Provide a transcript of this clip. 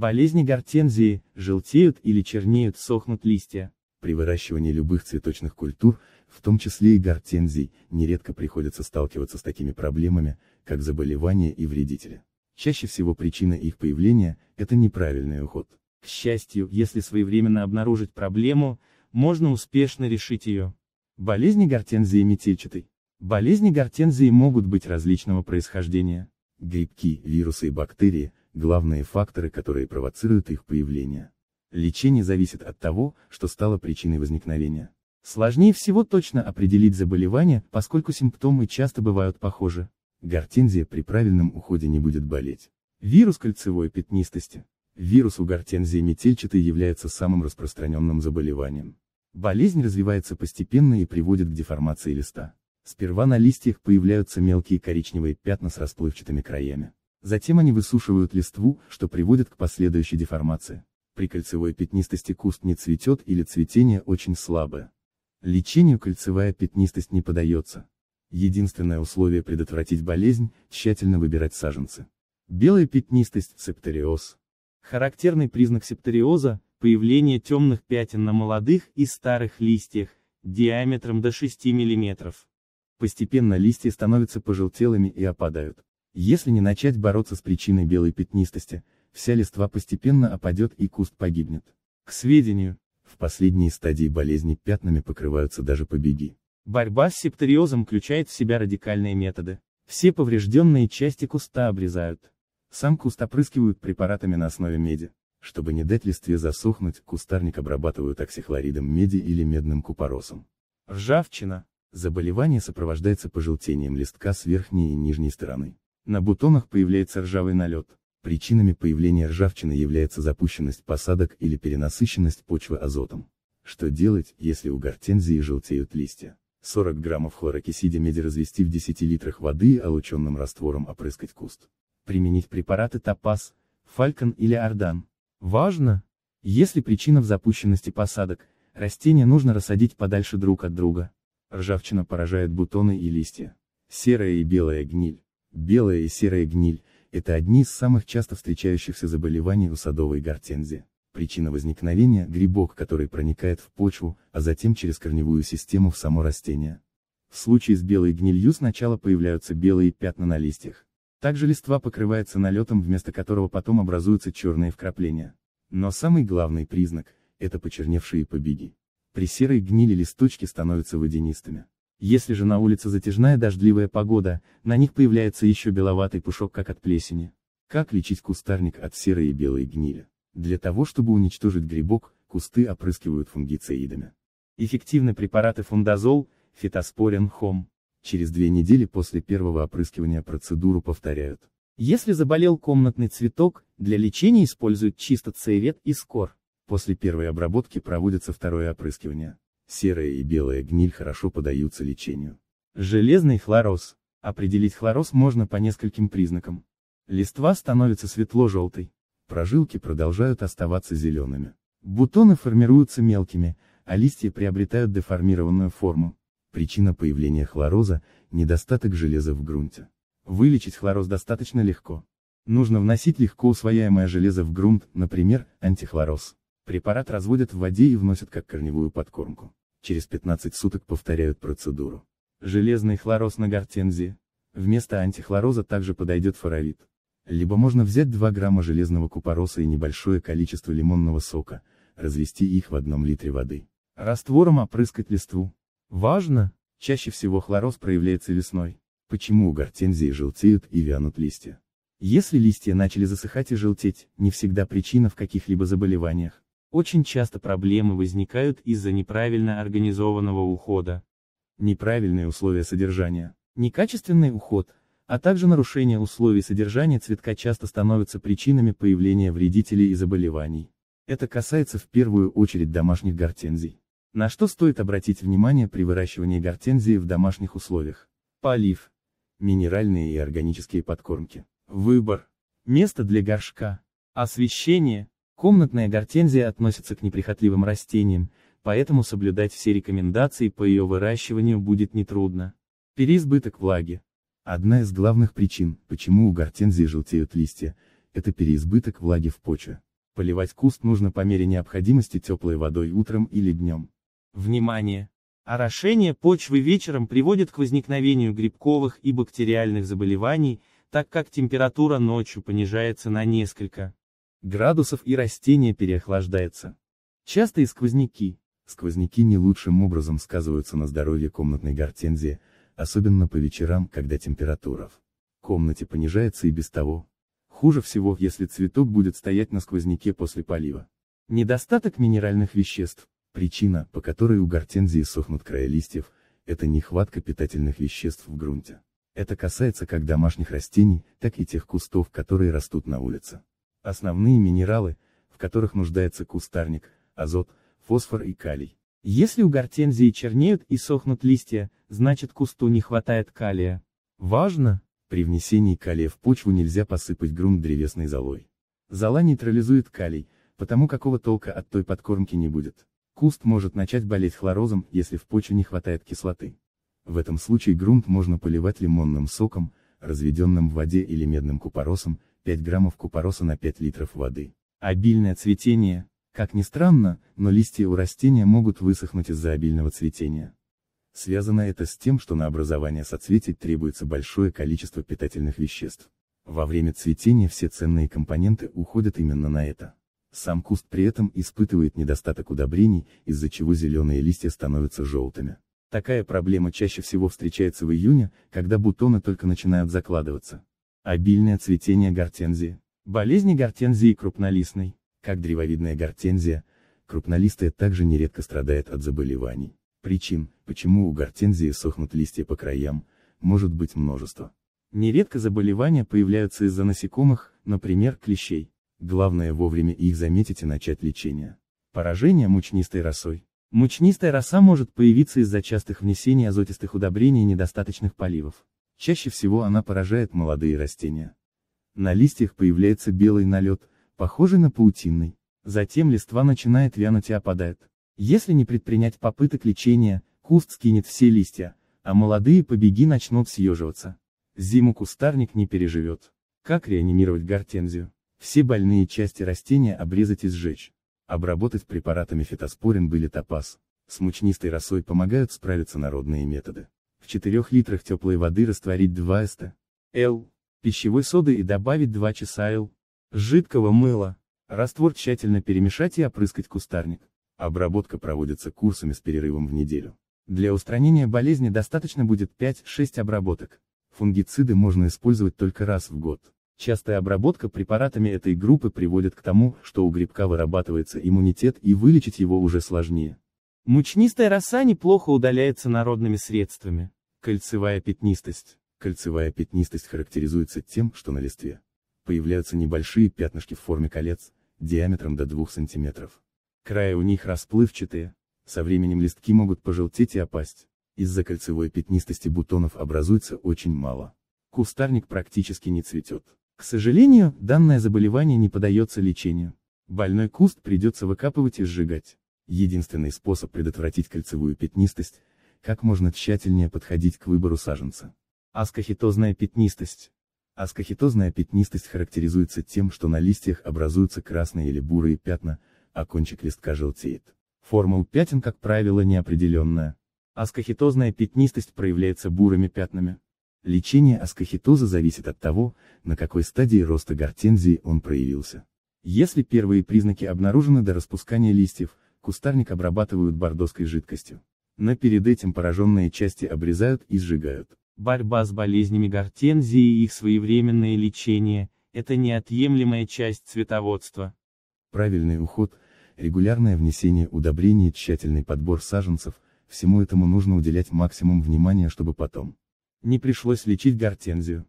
Болезни гортензии, желтеют или чернеют, сохнут листья. При выращивании любых цветочных культур, в том числе и гортензий, нередко приходится сталкиваться с такими проблемами, как заболевания и вредители. Чаще всего причина их появления – это неправильный уход. К счастью, если своевременно обнаружить проблему, можно успешно решить ее. Болезни гортензии метельчатой. Болезни гортензии могут быть различного происхождения. Грибки, вирусы и бактерии, главные факторы, которые провоцируют их появление. Лечение зависит от того, что стало причиной возникновения. Сложнее всего точно определить заболевание, поскольку симптомы часто бывают похожи. Гортензия при правильном уходе не будет болеть. Вирус кольцевой пятнистости. Вирус у гортензии метельчатой является самым распространенным заболеванием. Болезнь развивается постепенно и приводит к деформации листа. Сперва на листьях появляются мелкие коричневые пятна с расплывчатыми краями. Затем они высушивают листву, что приводит к последующей деформации. При кольцевой пятнистости куст не цветет или цветение очень слабое. Лечению кольцевая пятнистость не подается. Единственное условие предотвратить болезнь – тщательно выбирать саженцы. Белая пятнистость – септориоз. Характерный признак септориоза – появление темных пятен на молодых и старых листьях, диаметром до 6 мм. Постепенно листья становятся пожелтелыми и опадают. Если не начать бороться с причиной белой пятнистости, вся листва постепенно опадет и куст погибнет. К сведению, в последней стадии болезни пятнами покрываются даже побеги. Борьба с септориозом включает в себя радикальные методы. Все поврежденные части куста обрезают. Сам куст опрыскивают препаратами на основе меди. Чтобы не дать листве засохнуть, кустарник обрабатывают оксихлоридом меди или медным купоросом. Ржавчина. Заболевание сопровождается пожелтением листка с верхней и нижней стороны. На бутонах появляется ржавый налет. Причинами появления ржавчины является запущенность посадок или перенасыщенность почвы азотом. Что делать, если у гортензии желтеют листья? 40 граммов хлорокисида меди развести в 10 литрах воды и олученным раствором опрыскать куст. Применить препараты Топаз, Фалькон или Ордан. Важно! Если причина в запущенности посадок, растения нужно рассадить подальше друг от друга. Ржавчина поражает бутоны и листья. Серая и белая гниль. Белая и серая гниль – это одни из самых часто встречающихся заболеваний у садовой гортензии. Причина возникновения – грибок, который проникает в почву, а затем через корневую систему в само растение. В случае с белой гнилью сначала появляются белые пятна на листьях. Также листва покрывается налетом, вместо которого потом образуются черные вкрапления. Но самый главный признак – это почерневшие побеги. При серой гнили листочки становятся водянистыми. Если же на улице затяжная дождливая погода, на них появляется еще беловатый пушок как от плесени. Как лечить кустарник от серой и белой гнили? Для того чтобы уничтожить грибок, кусты опрыскивают фунгицидами. Эффективны препараты фундазол, фитоспорин, хом. Через две недели после первого опрыскивания процедуру повторяют. Если заболел комнатный цветок, для лечения используют чисто цевет и скор. После первой обработки проводится второе опрыскивание. Серая и белая гниль хорошо поддаются лечению. Железный хлороз. Определить хлороз можно по нескольким признакам. Листва становится светло-желтой. Прожилки продолжают оставаться зелеными. Бутоны формируются мелкими, а листья приобретают деформированную форму. Причина появления хлороза – недостаток железа в грунте. Вылечить хлороз достаточно легко. Нужно вносить легко усвояемое железо в грунт, например, антихлороз. Препарат разводят в воде и вносят как корневую подкормку. Через 15 суток повторяют процедуру. Железный хлороз на гортензии. Вместо антихлороза также подойдет фаровит. Либо можно взять 2 грамма железного купороса и небольшое количество лимонного сока, развести их в одном литре воды. Раствором опрыскать листву. Важно, чаще всего хлороз проявляется весной. Почему у гортензии желтеют и вянут листья? Если листья начали засыхать и желтеть, не всегда причина в каких-либо заболеваниях. Очень часто проблемы возникают из-за неправильно организованного ухода. Неправильные условия содержания. Некачественный уход, а также нарушение условий содержания цветка часто становятся причинами появления вредителей и заболеваний. Это касается в первую очередь домашних гортензий. На что стоит обратить внимание при выращивании гортензии в домашних условиях? Полив. Минеральные и органические подкормки. Выбор. Место для горшка. Освещение. Комнатная гортензия относится к неприхотливым растениям, поэтому соблюдать все рекомендации по ее выращиванию будет нетрудно. Переизбыток влаги. Одна из главных причин, почему у гортензии желтеют листья, это переизбыток влаги в почве. Поливать куст нужно по мере необходимости теплой водой утром или днем. Внимание! Орошение почвы вечером приводит к возникновению грибковых и бактериальных заболеваний, так как температура ночью понижается на несколько градусов и растение переохлаждается. Часто и сквозняки. Сквозняки не лучшим образом сказываются на здоровье комнатной гортензии, особенно по вечерам, когда температура в комнате понижается и без того. Хуже всего, если цветок будет стоять на сквозняке после полива. Недостаток минеральных веществ. Причина, по которой у гортензии сохнут края листьев, это нехватка питательных веществ в грунте. Это касается как домашних растений, так и тех кустов, которые растут на улице. Основные минералы, в которых нуждается кустарник, азот, фосфор и калий. Если у гортензии чернеют и сохнут листья, значит кусту не хватает калия. Важно, при внесении калия в почву нельзя посыпать грунт древесной золой. Зола нейтрализует калий, потому какого толка от той подкормки не будет. Куст может начать болеть хлорозом, если в почве не хватает кислоты. В этом случае грунт можно поливать лимонным соком, разведенным в воде или медным купоросом, 5 граммов купороса на 5 литров воды. Обильное цветение, как ни странно, но листья у растения могут высохнуть из-за обильного цветения. Связано это с тем, что на образование соцветий требуется большое количество питательных веществ. Во время цветения все ценные компоненты уходят именно на это. Сам куст при этом испытывает недостаток удобрений, из-за чего зеленые листья становятся желтыми. Такая проблема чаще всего встречается в июне, когда бутоны только начинают закладываться. Обильное цветение гортензии. Болезни гортензии крупнолистной, как древовидная гортензия, крупнолистая также нередко страдает от заболеваний. Причин, почему у гортензии сохнут листья по краям, может быть множество. Нередко заболевания появляются из-за насекомых, например, клещей. Главное вовремя их заметить и начать лечение. Поражение мучнистой росой. Мучнистая роса может появиться из-за частых внесений азотистых удобрений и недостаточных поливов. Чаще всего она поражает молодые растения. На листьях появляется белый налет, похожий на паутинный. Затем листва начинает вянуть и опадает. Если не предпринять попыток лечения, куст скинет все листья, а молодые побеги начнут съеживаться. Зиму кустарник не переживет. Как реанимировать гортензию? Все больные части растения обрезать и сжечь. Обработать препаратами фитоспорин были топаз. С мучнистой росой помогают справиться народные методы. В 4 литрах теплой воды растворить 2 ст. Л. Пищевой соды и добавить 2 часа Л. Жидкого мыла. Раствор тщательно перемешать и опрыскать кустарник. Обработка проводится курсами с перерывом в неделю. Для устранения болезни достаточно будет 5-6 обработок. Фунгициды можно использовать только раз в год. Частая обработка препаратами этой группы приводит к тому, что у грибка вырабатывается иммунитет и вылечить его уже сложнее. Мучнистая роса неплохо удаляется народными средствами. Кольцевая пятнистость. Кольцевая пятнистость характеризуется тем, что на листве появляются небольшие пятнышки в форме колец, диаметром до 2 см. Края у них расплывчатые, со временем листки могут пожелтеть и опасть. Из-за кольцевой пятнистости бутонов образуется очень мало. Кустарник практически не цветет. К сожалению, данное заболевание не поддается лечению. Больной куст придется выкапывать и сжигать. Единственный способ предотвратить кольцевую пятнистость – как можно тщательнее подходить к выбору саженца. Аскохитозная пятнистость. Аскохитозная пятнистость характеризуется тем, что на листьях образуются красные или бурые пятна, а кончик листка желтеет. Форма у пятен, как правило, неопределенная. Аскохитозная пятнистость проявляется бурыми пятнами. Лечение аскохитоза зависит от того, на какой стадии роста гортензии он проявился. Если первые признаки обнаружены до распускания листьев, кустарник обрабатывают бордоской жидкостью. Но перед этим пораженные части обрезают и сжигают. Борьба с болезнями гортензии и их своевременное лечение – это неотъемлемая часть цветоводства. Правильный уход, регулярное внесение удобрений и тщательный подбор саженцев – всему этому нужно уделять максимум внимания, чтобы потом не пришлось лечить гортензию.